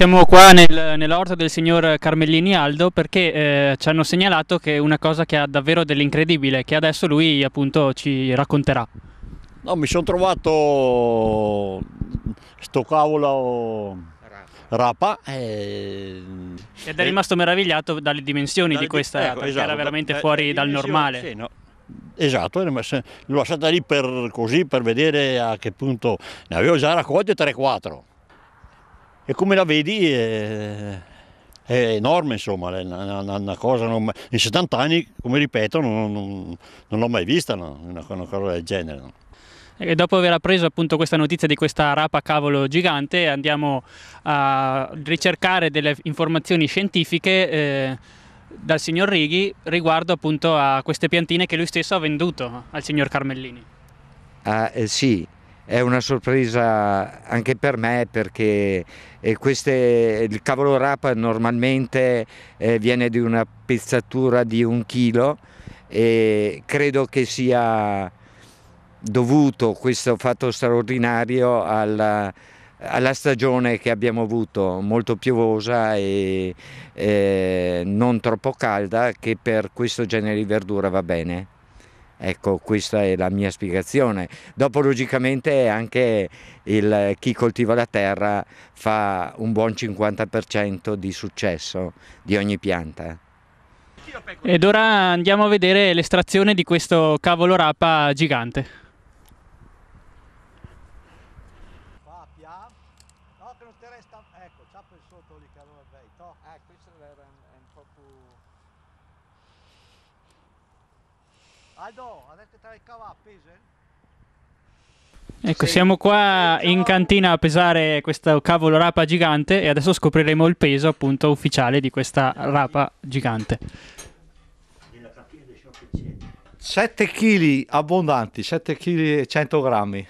Siamo qua nel, nell'orto del signor Carmellini Aldo perché eh, ci hanno segnalato che una cosa che ha davvero dell'incredibile, che adesso lui appunto ci racconterà. No, mi sono trovato sto cavolo rapa. E... Eh, Ed è rimasto meravigliato dalle dimensioni dalle di questa, ecco, perché esatto, era veramente da, fuori dal normale. Sì, no. Esatto, l'ho lasciata lì per così, per vedere a che punto ne avevo già raccolte 3-4 e come la vedi è, eh, è enorme insomma, è una, una cosa non, in 70 anni, come ripeto, non, non, non l'ho mai vista no? una, una, cosa del genere. No? E dopo aver appreso appunto questa notizia di questa rapa cavolo gigante andiamo a ricercare delle informazioni scientifiche eh, dal signor Righi riguardo appunto a queste piantine che lui stesso ha venduto al signor Carmellini. Ah, eh, sì, è una sorpresa anche per me perché eh, queste, il cavolo rapa normalmente eh, viene di una pezzatura di un chilo e credo che sia dovuto questo fatto straordinario alla, alla stagione che abbiamo avuto, molto piovosa e, e eh, non troppo calda, che per questo genere di verdura va bene. Ecco, questa è la mia spiegazione. Dopo logicamente anche il, chi coltiva la terra fa un buon 50% di successo di ogni pianta. Ed ora andiamo a vedere l'estrazione di questo cavolo rapa gigante. Ecco, c'ha per sotto di calore, beh, to. Eh, questo era un po' più... Aldo, avete caricato a peso? Ecco, sì. siamo qua in cantina a pesare questo cavolo rapa gigante e adesso scopriremo il peso appunto ufficiale di questa rapa gigante. 7 kg abbondanti, 7 kg e 100 grammi.